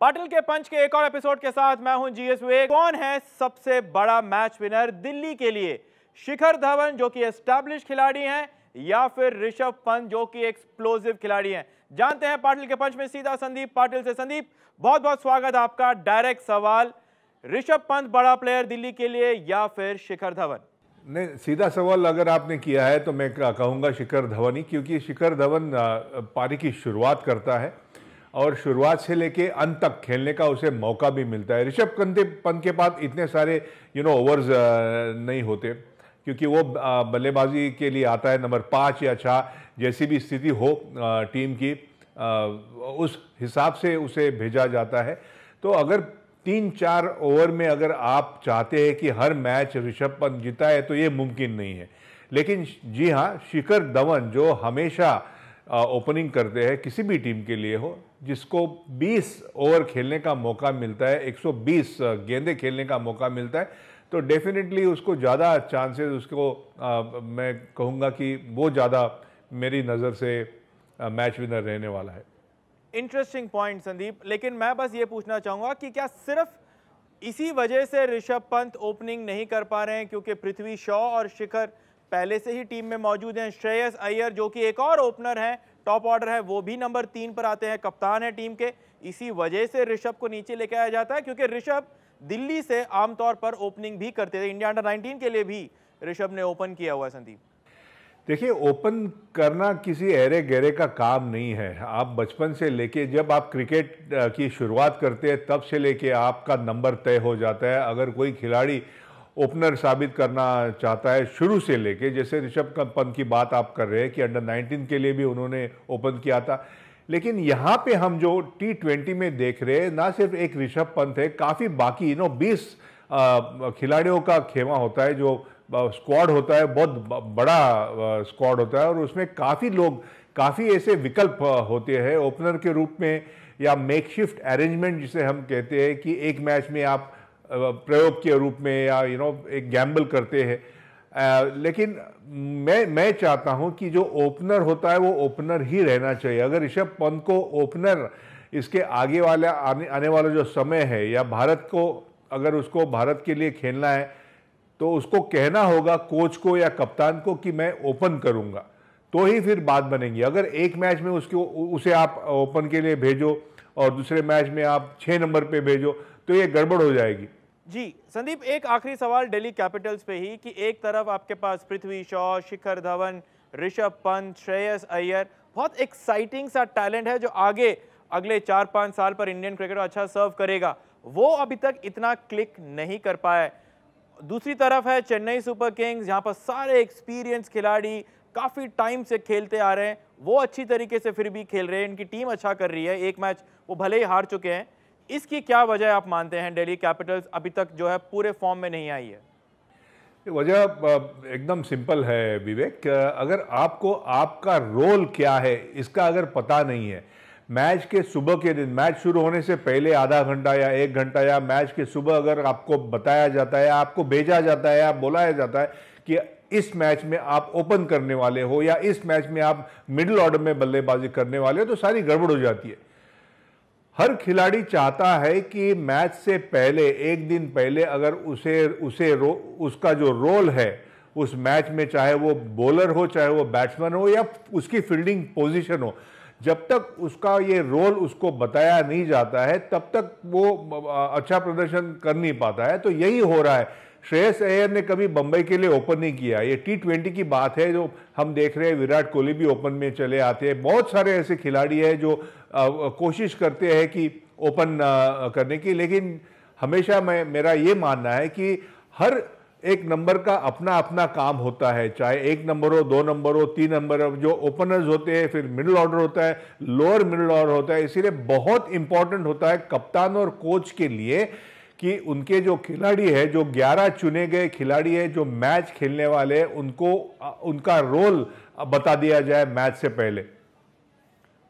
पाटिल के पंच के एक और एपिसोड के साथ मैं हूं जीएस विवेक कौन है सबसे बड़ा मैच विनर दिल्ली के लिए शिखर धवन जो कि एस्टैब्लिश खिलाड़ी हैं या फिर ऋषभ पंत जो कि एक्सप्लोजिव खिलाड़ी हैं जानते हैं पाटिल के पंच में सीधा संदीप पाटिल से संदीप बहुत बहुत स्वागत आपका डायरेक्ट सवाल ऋषभ पंत बड़ा प्लेयर दिल्ली के लिए या फिर शिखर धवन नहीं सीधा सवाल अगर आपने किया है तो मैं कहूँगा शिखर धवन ही क्योंकि शिखर धवन पारी की शुरुआत करता है और शुरुआत से लेके अंत तक खेलने का उसे मौका भी मिलता है ऋषभ पंत के पास इतने सारे यू नो ओवर्स नहीं होते क्योंकि वो बल्लेबाजी के लिए आता है नंबर पाँच या छः जैसी भी स्थिति हो टीम की उस हिसाब से उसे भेजा जाता है तो अगर तीन चार ओवर में अगर आप चाहते हैं कि हर मैच ऋषभ पंत जीता है तो ये मुमकिन नहीं है लेकिन जी हाँ शिखर धवन जो हमेशा ओपनिंग करते हैं किसी भी टीम के लिए हो जिसको 20 ओवर खेलने का मौका मिलता है 120 गेंदे खेलने का मौका मिलता है तो डेफिनेटली उसको ज़्यादा चांसेस उसको आ, मैं कहूँगा कि वो ज़्यादा मेरी नज़र से मैच विनर रहने वाला है इंटरेस्टिंग पॉइंट संदीप लेकिन मैं बस ये पूछना चाहूँगा कि क्या सिर्फ इसी वजह से ऋषभ पंत ओपनिंग नहीं कर पा रहे हैं क्योंकि पृथ्वी शॉ और शिखर पहले से ही टीम में मौजूद हैं श्रेयस अय्यर जो कि एक और ओपनर हैं टॉप ऑर्डर है वो भी नंबर तीन पर आते हैं कप्तान है टीम के इसी वजह से ऋषभ को नीचे लेके आया जाता है क्योंकि ऋषभ दिल्ली से आमतौर पर ओपनिंग भी करते थे इंडिया अंडर 19 के लिए भी ऋषभ ने ओपन किया हुआ संदीप देखिए ओपन करना किसी अरे गहरे का काम नहीं है आप बचपन से लेके जब आप क्रिकेट की शुरुआत करते हैं तब से लेके आपका नंबर तय हो जाता है अगर कोई खिलाड़ी ओपनर साबित करना चाहता है शुरू से लेके जैसे ऋषभ पंत की बात आप कर रहे हैं कि अंडर 19 के लिए भी उन्होंने ओपन किया था लेकिन यहाँ पे हम जो टी ट्वेंटी में देख रहे हैं ना सिर्फ एक ऋषभ पंत है काफ़ी बाकी नो बीस खिलाड़ियों का खेमा होता है जो स्क्वाड होता है बहुत बड़ा स्क्वाड होता है और उसमें काफ़ी लोग काफ़ी ऐसे विकल्प होते हैं ओपनर के रूप में या मेकशिफ्ट अरेंजमेंट जिसे हम कहते हैं कि एक मैच में आप प्रयोग के रूप में या यू नो एक गैम्बल करते हैं लेकिन मैं मैं चाहता हूं कि जो ओपनर होता है वो ओपनर ही रहना चाहिए अगर ऋषभ पंत को ओपनर इसके आगे वाला आने, आने वाला जो समय है या भारत को अगर उसको भारत के लिए खेलना है तो उसको कहना होगा कोच को या कप्तान को कि मैं ओपन करूंगा तो ही फिर बात बनेगी अगर एक मैच में उसको उसे आप ओपन के लिए भेजो और दूसरे मैच में आप छः नंबर पे भेजो तो ये गड़बड़ हो जाएगी जी संदीप एक आखिरी सवाल दिल्ली कैपिटल्स पे ही कि एक तरफ आपके पास पृथ्वी शॉ शिखर धवन ऋषभ पंत श्रेयस अय्यर बहुत एक्साइटिंग सा टैलेंट है जो आगे अगले चार पाँच साल पर इंडियन क्रिकेट अच्छा सर्व करेगा वो अभी तक इतना क्लिक नहीं कर पाया है दूसरी तरफ है चेन्नई सुपर किंग्स यहाँ पर सारे एक्सपीरियंस खिलाड़ी काफ़ी टाइम से खेलते आ रहे हैं वो अच्छी तरीके से फिर भी खेल रहे हैं इनकी टीम अच्छा कर रही है एक मैच वो भले ही हार चुके हैं इसकी क्या वजह आप मानते हैं डेली कैपिटल्स अभी तक जो है पूरे फॉर्म में नहीं आई है वजह एकदम सिंपल है विवेक अगर आपको आपका रोल क्या है इसका अगर पता नहीं है मैच के सुबह के दिन मैच शुरू होने से पहले आधा घंटा या एक घंटा या मैच के सुबह अगर आपको बताया जाता है आपको भेजा जाता है या बुलाया जाता है कि इस मैच में आप ओपन करने वाले हो या इस मैच में आप मिडिल ऑर्डर में बल्लेबाजी करने वाले हो तो सारी गड़बड़ हो जाती है हर खिलाड़ी चाहता है कि मैच से पहले एक दिन पहले अगर उसे उसे रो, उसका जो रोल है उस मैच में चाहे वो बॉलर हो चाहे वो बैट्समैन हो या उसकी फील्डिंग पोजीशन हो जब तक उसका ये रोल उसको बताया नहीं जाता है तब तक वो अच्छा प्रदर्शन कर नहीं पाता है तो यही हो रहा है श्रेयस अयर ने कभी बम्बई के लिए ओपन नहीं किया ये टी ट्वेंटी की बात है जो हम देख रहे हैं विराट कोहली भी ओपन में चले आते हैं बहुत सारे ऐसे खिलाड़ी हैं जो आ, कोशिश करते हैं कि ओपन करने की लेकिन हमेशा मैं मेरा ये मानना है कि हर एक नंबर का अपना अपना काम होता है चाहे एक नंबर हो दो नंबर हो तीन नंबर हो जो ओपनर्स होते हैं फिर मिडिल ऑर्डर होता है लोअर मिडिल ऑर्डर होता है इसीलिए बहुत इंपॉर्टेंट होता है कप्तान और कोच के लिए कि उनके जो खिलाड़ी है जो 11 चुने गए खिलाड़ी है जो मैच खेलने वाले हैं उनको उनका रोल बता दिया जाए मैच से पहले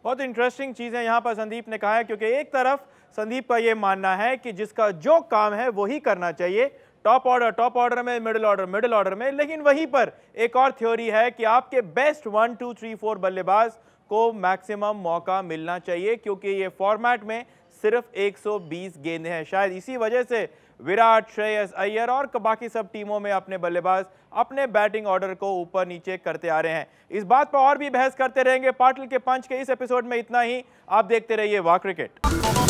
बहुत इंटरेस्टिंग चीज है यहां पर संदीप ने कहा है क्योंकि एक तरफ संदीप का यह मानना है कि जिसका जो काम है वही करना चाहिए टॉप ऑर्डर टॉप ऑर्डर में मिडिल ऑर्डर मिडिल ऑर्डर में लेकिन वहीं पर एक और थ्योरी है कि आपके best one two three four बल्लेबाज को मैक्सिमम मौका मिलना चाहिए क्योंकि ये फॉर्मेट में सिर्फ 120 गेंदें हैं शायद इसी वजह से विराट श्रेयस अय्यर और बाकी सब टीमों में अपने बल्लेबाज अपने बैटिंग ऑर्डर को ऊपर नीचे करते आ रहे हैं इस बात पर और भी बहस करते रहेंगे पाटिल के पंच के इस एपिसोड में इतना ही आप देखते रहिए वाह क्रिकेट